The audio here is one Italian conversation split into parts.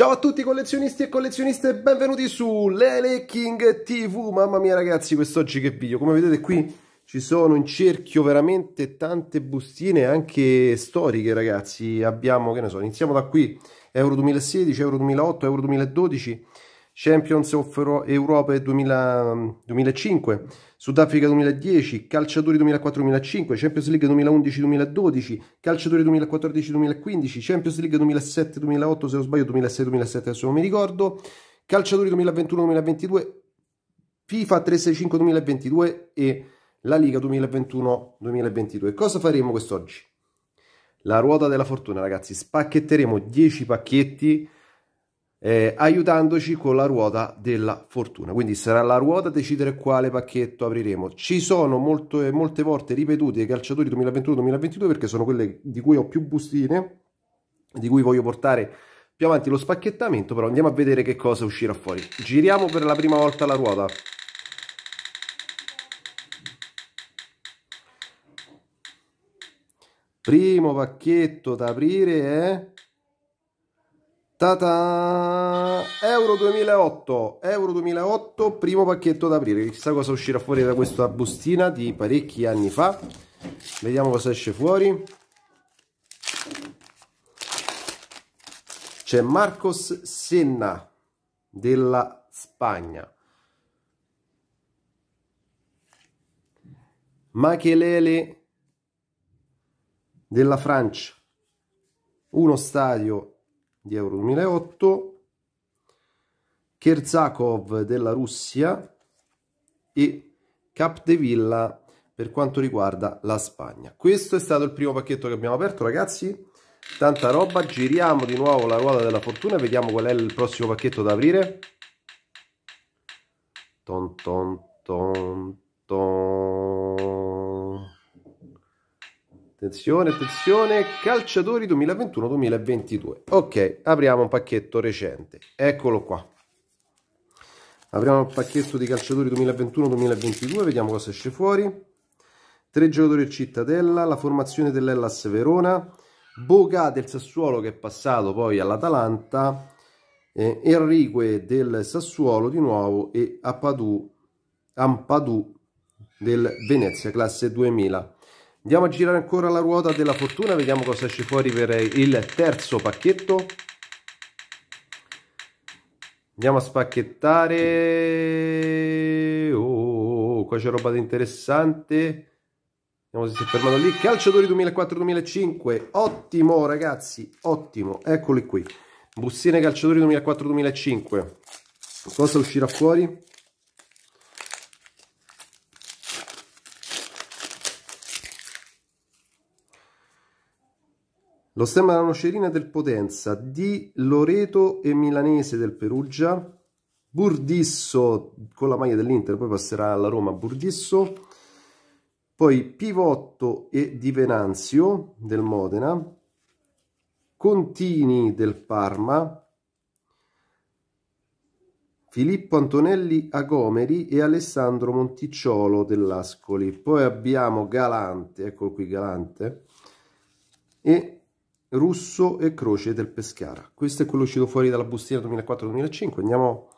Ciao a tutti collezionisti e collezioniste, benvenuti su Lele King TV. Mamma mia ragazzi, quest'oggi che video. Come vedete qui ci sono in cerchio veramente tante bustine anche storiche ragazzi. Abbiamo, che ne so, iniziamo da qui, Euro 2016, Euro 2008, Euro 2012 Champions of Europe 2000, 2005, Sudafrica 2010, Calciatori 2004-2005, Champions League 2011-2012, Calciatori 2014-2015, Champions League 2007-2008, se non sbaglio 2006-2007 adesso non mi ricordo, Calciatori 2021-2022, FIFA 365 2022 e la Liga 2021-2022. Cosa faremo quest'oggi? La ruota della fortuna ragazzi, spacchetteremo 10 pacchetti eh, aiutandoci con la ruota della fortuna. Quindi sarà la ruota a decidere quale pacchetto apriremo. Ci sono molto, eh, molte volte ripetute i calciatori 2021-2022 perché sono quelle di cui ho più bustine, di cui voglio portare più avanti lo spacchettamento, però andiamo a vedere che cosa uscirà fuori. Giriamo per la prima volta la ruota. Primo pacchetto da aprire è... Ta-ta! Euro 2008, Euro 2008, primo pacchetto da aprire. Chissà cosa uscirà fuori da questa bustina di parecchi anni fa. Vediamo cosa esce fuori. C'è Marcos Senna della Spagna. Machelele della Francia. Uno stadio di Euro 2008, Kerzakov della Russia e Capdevilla per quanto riguarda la Spagna. Questo è stato il primo pacchetto che abbiamo aperto ragazzi, tanta roba, giriamo di nuovo la ruota della fortuna e vediamo qual è il prossimo pacchetto da aprire. Ton ton ton ton. Attenzione, attenzione, calciatori 2021-2022. Ok, apriamo un pacchetto recente. Eccolo qua. Apriamo il pacchetto di calciatori 2021-2022, vediamo cosa esce fuori. Tre giocatori Cittadella, la formazione dell'Ellas Verona, Boga del Sassuolo che è passato poi all'Atalanta, eh, Enrique del Sassuolo di nuovo e Ampadu del Venezia classe 2000. Andiamo a girare ancora la ruota della fortuna, vediamo cosa esce fuori per eh, il terzo pacchetto. Andiamo a spacchettare. Oh, oh, oh, oh, qua c'è roba di interessante. Vediamo se si è fermato lì. Calciatori 2004-2005. Ottimo, ragazzi, ottimo. Eccoli qui. Bussine calciatori 2004-2005. Cosa uscirà fuori? Lo stemma della nocerina del Potenza, di Loreto e Milanese del Perugia, Burdisso con la maglia dell'Inter, poi passerà alla Roma Burdisso, poi Pivotto e Di Venanzio del Modena, Contini del Parma, Filippo Antonelli Agomeri e Alessandro Monticciolo dell'Ascoli. Poi abbiamo Galante, eccolo qui Galante, e Russo e Croce del Pescara. Questo è quello uscito fuori dalla bustina 2004-2005. Andiamo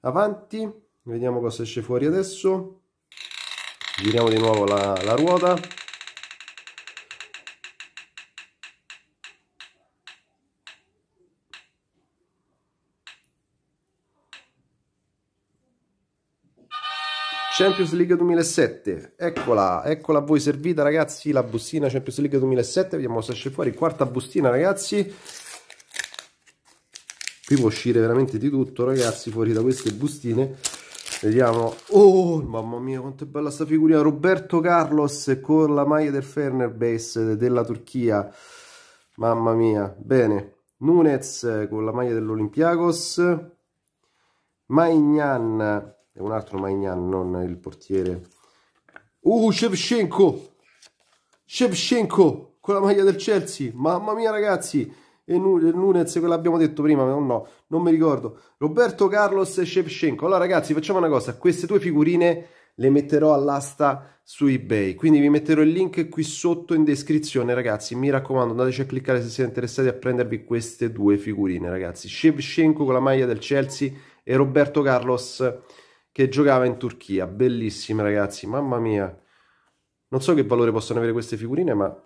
avanti, vediamo cosa esce fuori adesso. Giriamo di nuovo la, la ruota. Champions League 2007, eccola, eccola a voi servita ragazzi la bustina Champions League 2007, vediamo se esce fuori, quarta bustina ragazzi, qui può uscire veramente di tutto ragazzi fuori da queste bustine, vediamo, oh mamma mia quanto è bella sta figurina, Roberto Carlos con la maglia del Fenerbahce della Turchia, mamma mia, bene, Nunez con la maglia dell'Olympiakos, Maignan è un altro Magnan, non il portiere. Uh, Shevchenko! Shevchenko con la maglia del Chelsea, mamma mia ragazzi! E Nunez, quello abbiamo detto prima, no, no, non mi ricordo. Roberto Carlos e Shevchenko. Allora ragazzi, facciamo una cosa, queste due figurine le metterò all'asta su ebay quindi vi metterò il link qui sotto in descrizione ragazzi mi raccomando andateci a cliccare se siete interessati a prendervi queste due figurine ragazzi Shevchenko con la maglia del Chelsea e Roberto Carlos che giocava in Turchia. Bellissime ragazzi, mamma mia. Non so che valore possono avere queste figurine, ma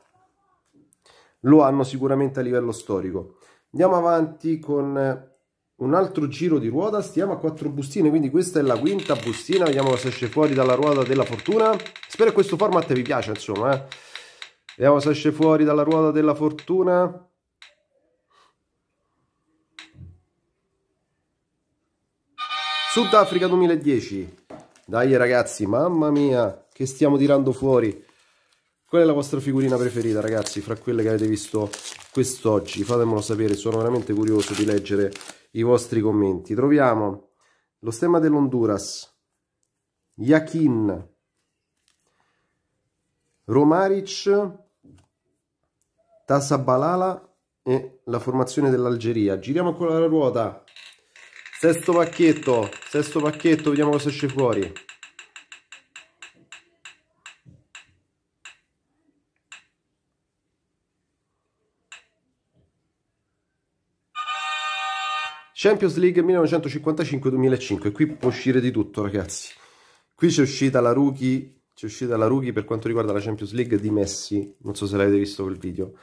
lo hanno sicuramente a livello storico. Andiamo avanti con eh, un altro giro di ruota, stiamo a quattro bustine, quindi questa è la quinta bustina, vediamo cosa esce fuori dalla ruota della fortuna. Spero che questo format vi piace, insomma. Eh. Vediamo se esce fuori dalla ruota della fortuna. Sudafrica 2010. Dai ragazzi, mamma mia, che stiamo tirando fuori. Qual è la vostra figurina preferita ragazzi, fra quelle che avete visto quest'oggi? Fatemelo sapere, sono veramente curioso di leggere i vostri commenti. Troviamo lo stemma dell'Honduras, Yakin, Romaric, Balala e la formazione dell'Algeria. Giriamo ancora la ruota. Sesto pacchetto, sesto pacchetto, vediamo cosa esce fuori. Champions League 1955-2005, qui può uscire di tutto ragazzi. Qui c'è uscita la rookie, c'è uscita la rookie per quanto riguarda la Champions League di Messi, non so se l'avete visto quel video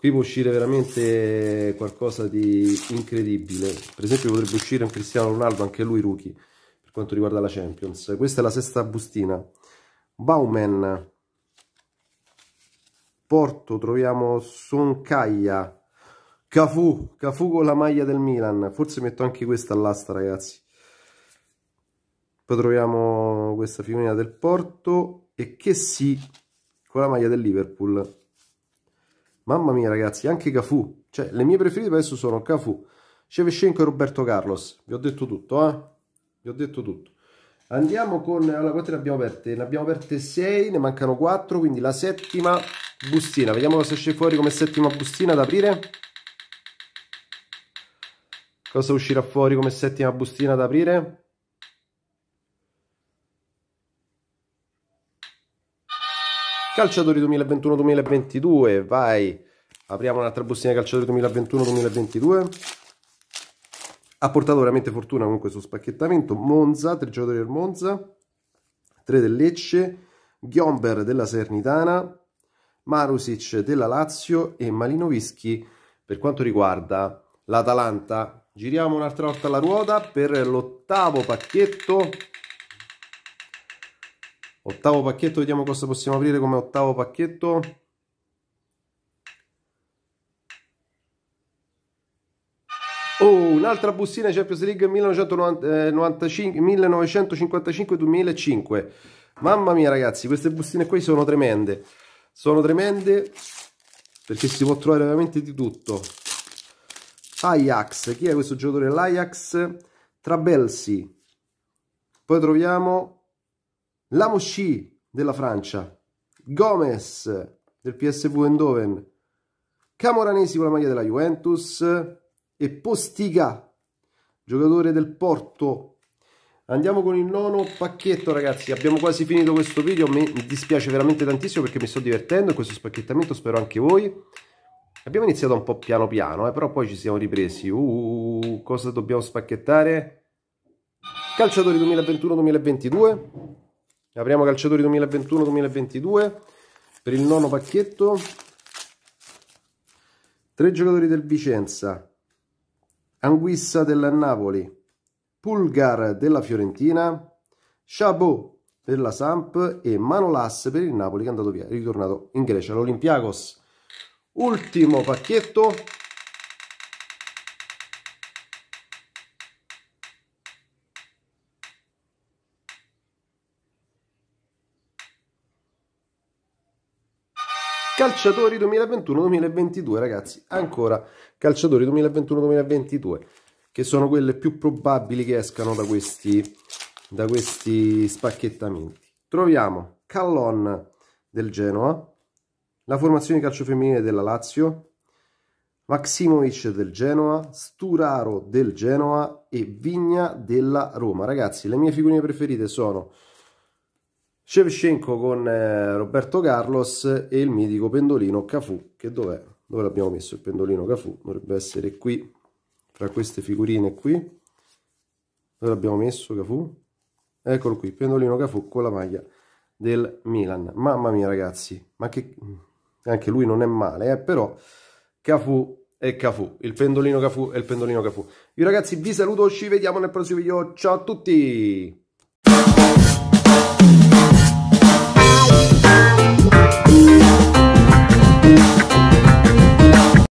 qui può uscire veramente qualcosa di incredibile per esempio potrebbe uscire un Cristiano Ronaldo anche lui rookie per quanto riguarda la Champions questa è la sesta bustina Bauman Porto troviamo Soncaia Cafu, Cafu con la maglia del Milan, forse metto anche questa all'asta ragazzi. Poi troviamo questa figurina del Porto e che sì, con la maglia del Liverpool. Mamma mia ragazzi, anche Cafu. Cioè, le mie preferite adesso sono Cafu, Shevchenko e Roberto Carlos. Vi ho detto tutto, eh? Vi ho detto tutto. Andiamo con... Allora, quante ne abbiamo aperte? Ne abbiamo aperte 6, ne mancano 4, quindi la settima bustina. Vediamo cosa esce fuori come settima bustina da aprire. Cosa uscirà fuori come settima bustina da aprire? Calciatori 2021-2022, vai. Apriamo un'altra bustina calciatori 2021-2022. Ha portato veramente fortuna con questo spacchettamento. Monza, tre giocatori del Monza, tre del Lecce, Ghiomber della Sernitana, Marusic della Lazio e Malinovischi per quanto riguarda l'Atalanta. Giriamo un'altra volta la ruota per l'ottavo pacchetto ottavo pacchetto vediamo cosa possiamo aprire come ottavo pacchetto Oh, un'altra bustina Champions League 1955-2005. Eh, Mamma mia ragazzi, queste bustine qui sono tremende. Sono tremende perché si può trovare veramente di tutto. Ajax, chi è questo giocatore? L'Ajax Trabelsi. Poi troviamo Lamosci della Francia, Gomez del PSV Eindhoven, Camoranesi con la maglia della Juventus e Postiga, giocatore del Porto. Andiamo con il nono pacchetto ragazzi, abbiamo quasi finito questo video, mi dispiace veramente tantissimo perché mi sto divertendo in questo spacchettamento, spero anche voi. Abbiamo iniziato un po' piano piano, eh, però poi ci siamo ripresi. Uh, uh, uh cosa dobbiamo spacchettare? Calciatori 2021-2022, apriamo calciatori 2021-2022 per il nono pacchetto tre giocatori del Vicenza Anguissa della Napoli Pulgar della Fiorentina Chabot della Samp e Manolas per il Napoli che è andato via, ritornato in Grecia all'Olympiakos ultimo pacchetto Calciatori 2021-2022, ragazzi, ancora calciatori 2021-2022, che sono quelle più probabili che escano da questi, da questi spacchettamenti. Troviamo Callon del Genoa, la formazione di calcio femminile della Lazio, Maximovic del Genoa, Sturaro del Genoa e Vigna della Roma. Ragazzi, le mie figurine preferite sono Shevchenko con eh, Roberto Carlos e il mitico pendolino Cafu, che dov'è? Dove l'abbiamo messo il pendolino Cafu? Dovrebbe essere qui, fra queste figurine qui. Dove l'abbiamo messo Cafu? Eccolo qui, pendolino Cafu con la maglia del Milan. Mamma mia ragazzi, ma che... anche lui non è male, eh? però Cafu è Cafu, il pendolino Cafu è il pendolino Cafu. Io ragazzi vi saluto, ci vediamo nel prossimo video, ciao a tutti!